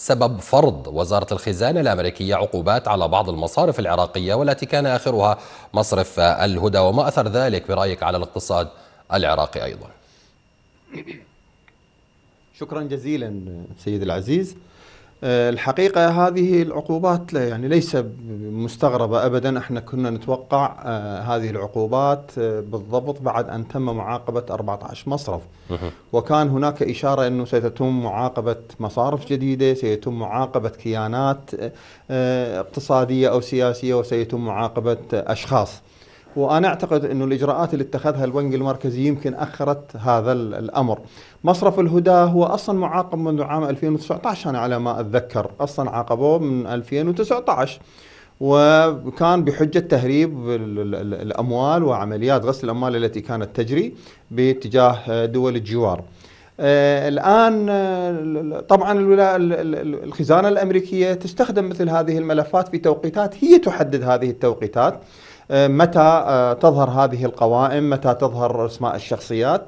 سبب فرض وزارة الخزانة الأمريكية عقوبات على بعض المصارف العراقية والتي كان آخرها مصرف الهدى وما أثر ذلك برأيك على الاقتصاد العراقي أيضا شكرا جزيلا سيد العزيز آه، الحقيقة هذه العقوبات يعني ليس مستغربة أبدا احنا كنا نتوقع آه، هذه العقوبات آه، بالضبط بعد أن تم معاقبة 14 مصرف وكان هناك إشارة أنه ستتم معاقبة مصارف جديدة سيتم معاقبة كيانات اقتصادية أو سياسية وسيتم معاقبة أشخاص وانا اعتقد انه الاجراءات اللي اتخذها البنك المركزي يمكن اخرت هذا الامر. مصرف الهدى هو اصلا معاقب منذ عام 2019 انا يعني على ما اتذكر، اصلا عاقبوه من 2019. وكان بحجة تهريب الأموال وعمليات غسل الأموال التي كانت تجري باتجاه آه، دول الجوار آه، الآن آه، طبعا الخزانة الأمريكية تستخدم مثل هذه الملفات في توقيتات هي تحدد هذه التوقيتات متى آه، تظهر هذه القوائم متى تظهر أسماء الشخصيات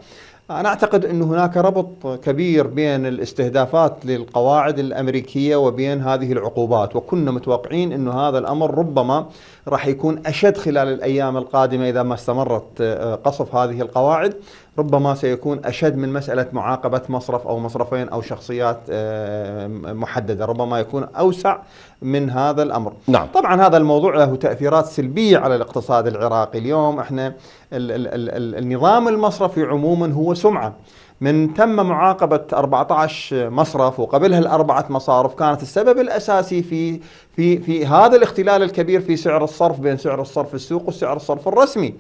أنا أعتقد أن هناك ربط كبير بين الاستهدافات للقواعد الأمريكية وبين هذه العقوبات وكنا متوقعين أن هذا الأمر ربما راح يكون أشد خلال الأيام القادمة إذا ما استمرت آه، قصف هذه القواعد ربما سيكون أشد من مسألة معاقبة مصرف أو مصرفين أو شخصيات آه، محددة ربما يكون أوسع من هذا الأمر نعم. طبعا هذا الموضوع له تأثيرات سلبية على الاقتصاد العراقي اليوم احنا النظام المصرفي عموما هو سمعة من تم معاقبة 14 مصرف وقبلها الأربعة مصارف كانت السبب الأساسي في في في هذا الاختلال الكبير في سعر الصرف بين سعر الصرف السوق وسعر الصرف الرسمي.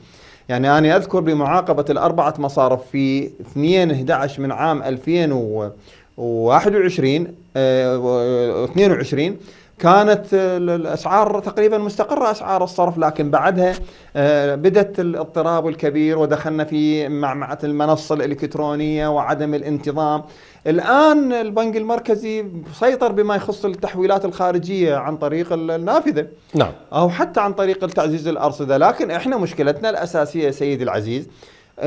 يعني أنا أذكر بمعاقبة الأربعة مصارف في 2 11 من عام 2000 و21 22 آه، كانت الاسعار تقريبا مستقره اسعار الصرف لكن بعدها آه، بدات الاضطراب الكبير ودخلنا في معمعه المنصه الالكترونيه وعدم الانتظام. الان البنك المركزي سيطر بما يخص التحويلات الخارجيه عن طريق النافذه. نعم. او حتى عن طريق تعزيز الارصده، لكن احنا مشكلتنا الاساسيه سيدي العزيز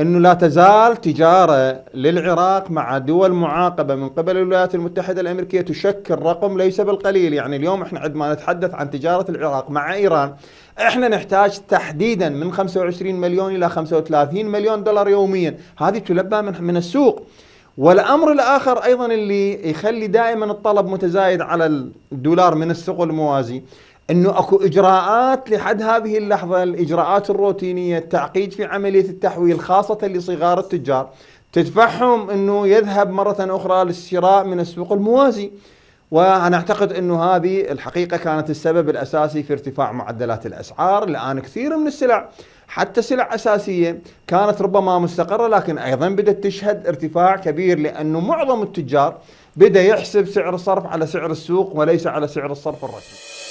انه لا تزال تجاره للعراق مع دول معاقبه من قبل الولايات المتحده الامريكيه تشكل رقم ليس بالقليل، يعني اليوم احنا عندما نتحدث عن تجاره العراق مع ايران احنا نحتاج تحديدا من 25 مليون الى 35 مليون دولار يوميا، هذه تلبى من من السوق. والامر الاخر ايضا اللي يخلي دائما الطلب متزايد على الدولار من السوق الموازي انه اكو اجراءات لحد هذه اللحظه الاجراءات الروتينيه التعقيد في عمليه التحويل خاصه لصغار التجار تدفعهم انه يذهب مره اخرى للشراء من السوق الموازي وانا اعتقد انه هذه الحقيقه كانت السبب الاساسي في ارتفاع معدلات الاسعار الان كثير من السلع حتى سلع اساسيه كانت ربما مستقره لكن ايضا بدات تشهد ارتفاع كبير لانه معظم التجار بدا يحسب سعر الصرف على سعر السوق وليس على سعر الصرف الرسمي